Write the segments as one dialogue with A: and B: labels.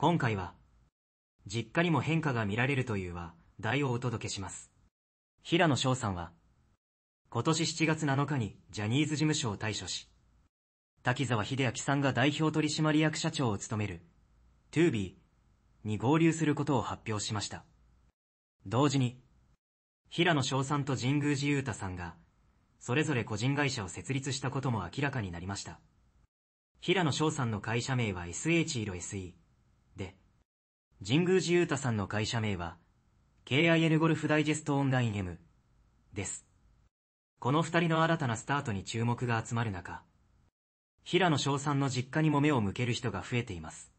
A: 今回は、実家にも変化が見られるという話題をお届けします。平野翔さんは、今年7月7日にジャニーズ事務所を退所し、滝沢秀明さんが代表取締役社長を務める、2B に合流することを発表しました。同時に、平野翔さんと神宮寺勇太さんが、それぞれ個人会社を設立したことも明らかになりました。平野翔さんの会社名は SH 色 SE。神宮寺勇太さんの会社名は、k i n ゴルフダイジェストオンライン M です。この二人の新たなスタートに注目が集まる中、平野翔さんの実家にも目を向ける人が増えています。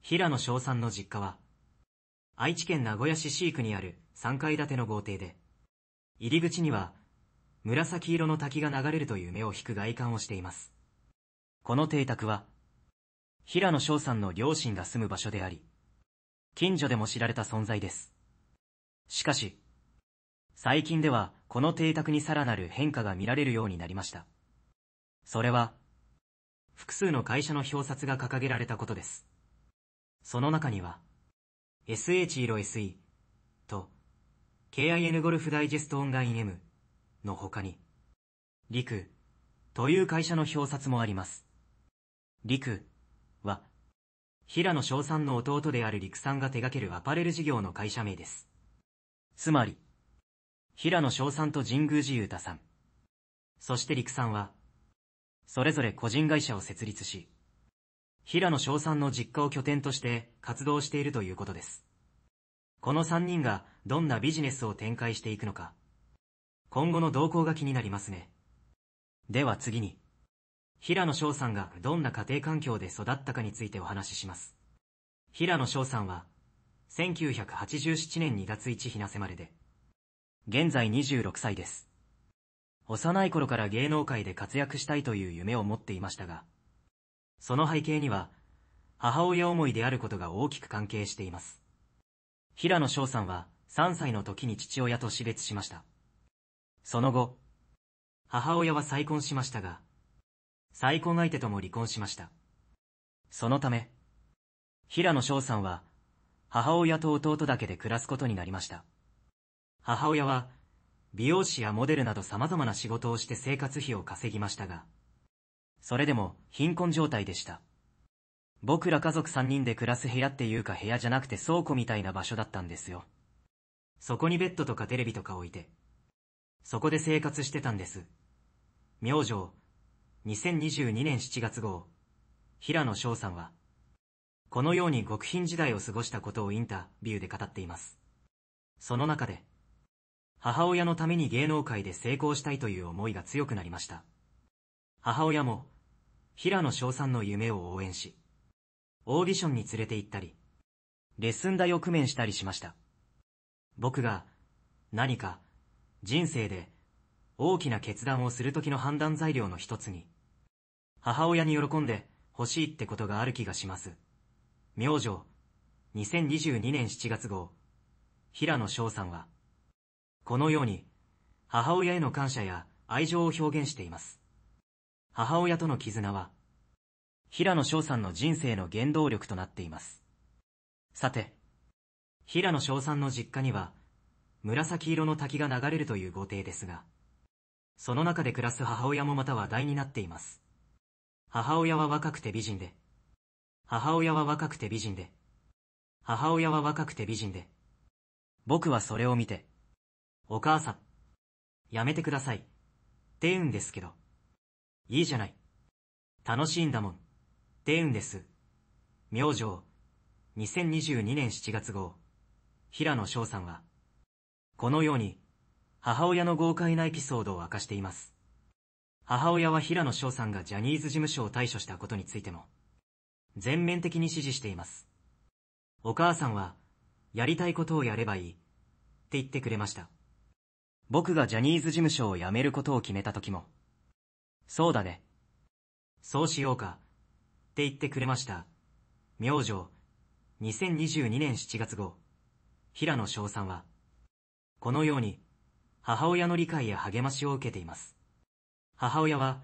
A: 平野翔さんの実家は、愛知県名古屋市飼育にある3階建ての豪邸で、入り口には、紫色の滝が流れるという目を引く外観をしています。この邸宅は、平野翔さんの両親が住む場所であり、近所でも知られた存在です。しかし、最近ではこの邸宅にさらなる変化が見られるようになりました。それは、複数の会社の表札が掲げられたことです。その中には、SH 色 SE と KIN ゴルフダイジェストオンライン M の他に、リクという会社の表札もあります。リクは平野翔さんの弟である陸さんが手掛けるアパレル事業の会社名です。つまり、平野翔さんと神宮寺勇太さん、そして陸さんは、それぞれ個人会社を設立し、平野翔さんの実家を拠点として活動しているということです。この三人がどんなビジネスを展開していくのか、今後の動向が気になりますね。では次に。平野翔さんがどんな家庭環境で育ったかについてお話しします。平野翔さんは、1987年2月1日な生まれで、現在26歳です。幼い頃から芸能界で活躍したいという夢を持っていましたが、その背景には、母親思いであることが大きく関係しています。平野翔さんは3歳の時に父親と死別しました。その後、母親は再婚しましたが、再婚相手とも離婚しました。そのため、平野翔さんは、母親と弟だけで暮らすことになりました。母親は、美容師やモデルなど様々な仕事をして生活費を稼ぎましたが、それでも貧困状態でした。僕ら家族3人で暮らす部屋っていうか部屋じゃなくて倉庫みたいな場所だったんですよ。そこにベッドとかテレビとか置いて、そこで生活してたんです。明星、2022年7月号、平野翔さんは、このように極貧時代を過ごしたことをインタビューで語っています。その中で、母親のために芸能界で成功したいという思いが強くなりました。母親も、平野翔さんの夢を応援し、オーディションに連れて行ったり、レッスン代を工面したりしました。僕が、何か、人生で、大きな決断をするときの判断材料の一つに、母親に喜んで欲しいってことがある気がします。明星、2022年7月号、平野翔さんは、このように、母親への感謝や愛情を表現しています。母親との絆は、平野翔さんの人生の原動力となっています。さて、平野翔さんの実家には、紫色の滝が流れるという豪邸ですが、その中で暮らす母親もまた話題になっています。母親は若くて美人で。母親は若くて美人で。母親は若くて美人で。僕はそれを見て。お母さん。やめてください。って言うんですけど。いいじゃない。楽しいんだもん。って言うんです。明星。2022年7月号。平野翔さんは。このように、母親の豪快なエピソードを明かしています。母親は平野翔さんがジャニーズ事務所を退所したことについても、全面的に支持しています。お母さんは、やりたいことをやればいい、って言ってくれました。僕がジャニーズ事務所を辞めることを決めた時も、そうだね。そうしようか、って言ってくれました。明星、2022年7月号、平野翔さんは、このように、母親の理解や励ましを受けています。母親は、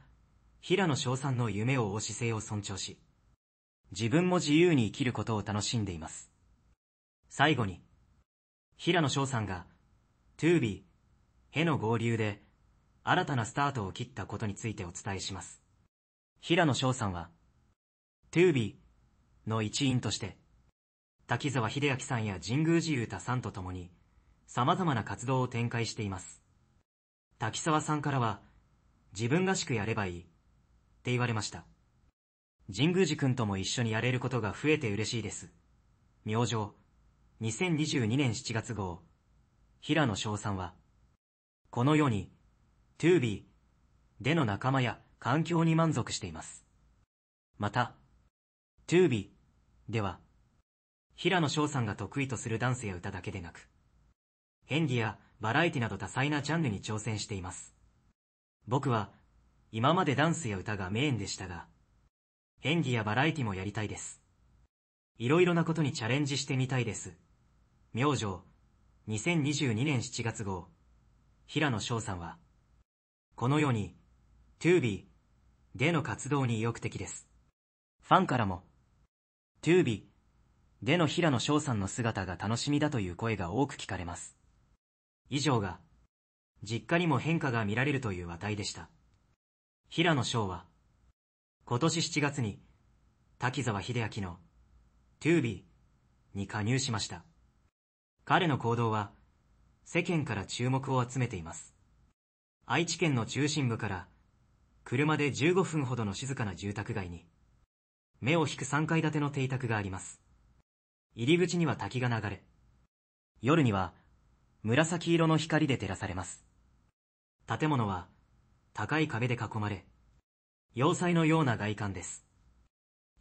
A: 平野翔さんの夢を追う姿勢を尊重し、自分も自由に生きることを楽しんでいます。最後に、平野翔さんが、トゥービー、への合流で、新たなスタートを切ったことについてお伝えします。平野翔さんは、トゥービーの一員として、滝沢秀明さんや神宮寺勇太さんと共に、様々な活動を展開しています。滝沢さんからは、自分らしくやればいい。って言われました。神宮寺くんとも一緒にやれることが増えて嬉しいです。明星、2022年7月号、平野翔さんは、このように、ビー、での仲間や環境に満足しています。また、トゥービー、では、平野翔さんが得意とするダンスや歌だけでなく、演技やバラエティなど多彩なジャンルに挑戦しています。僕は、今までダンスや歌がメインでしたが、演技やバラエティもやりたいです。いろいろなことにチャレンジしてみたいです。明星、2022年7月号、平野翔さんは、このように、TOB での活動に意欲的です。ファンからも、TOB での平野翔さんの姿が楽しみだという声が多く聞かれます。以上が、実家にも変化が見られるという値でした。平野翔は、今年7月に、滝沢秀明の、t ビ b に加入しました。彼の行動は、世間から注目を集めています。愛知県の中心部から、車で15分ほどの静かな住宅街に、目を引く3階建ての邸宅があります。入り口には滝が流れ、夜には、紫色の光で照らされます。建物は高い壁で囲まれ、要塞のような外観です。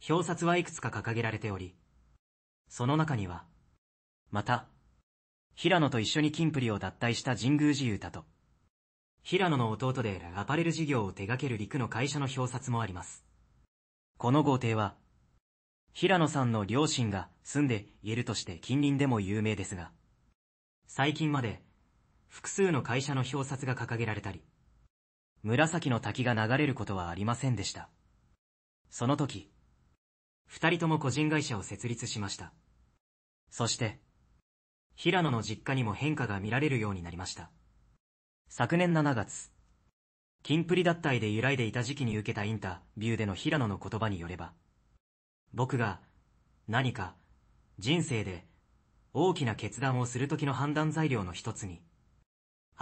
A: 表札はいくつか掲げられており、その中には、また、平野と一緒に金プリを脱退した神宮寺勇太と、平野の弟でアパレル事業を手掛ける陸の会社の表札もあります。この豪邸は、平野さんの両親が住んでいるとして近隣でも有名ですが、最近まで複数の会社の表札が掲げられたり、紫の滝が流れることはありませんでした。その時、二人とも個人会社を設立しました。そして、平野の実家にも変化が見られるようになりました。昨年7月、金プリ脱退で揺らいでいた時期に受けたインタビューでの平野の言葉によれば、僕が何か人生で大きな決断をする時の判断材料の一つに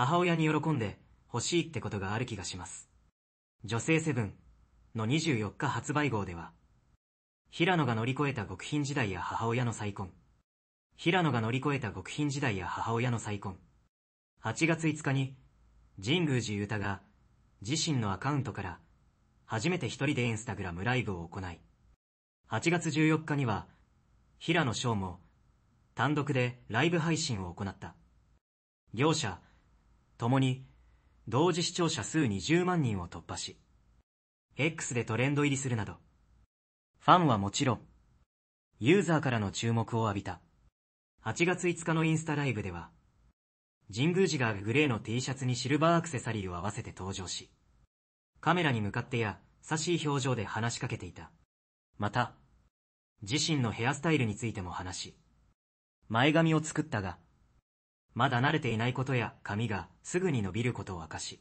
A: 母親に喜んで欲しいってことがある気がします。女性セブンの24日発売号では、平野が乗り越えた極貧時代や母親の再婚。平野が乗り越えた極貧時代や母親の再婚。8月5日に、神宮寺たが、自身のアカウントから、初めて一人でインスタグラムライブを行い、8月14日には、平野翔も、単独でライブ配信を行った。両者、ともに、同時視聴者数20万人を突破し、X でトレンド入りするなど、ファンはもちろん、ユーザーからの注目を浴びた。8月5日のインスタライブでは、神宮寺がグレーの T シャツにシルバーアクセサリーを合わせて登場し、カメラに向かってや、優しい表情で話しかけていた。また、自身のヘアスタイルについても話し、前髪を作ったが、まだ慣れていないことや髪がすぐに伸びることを証し。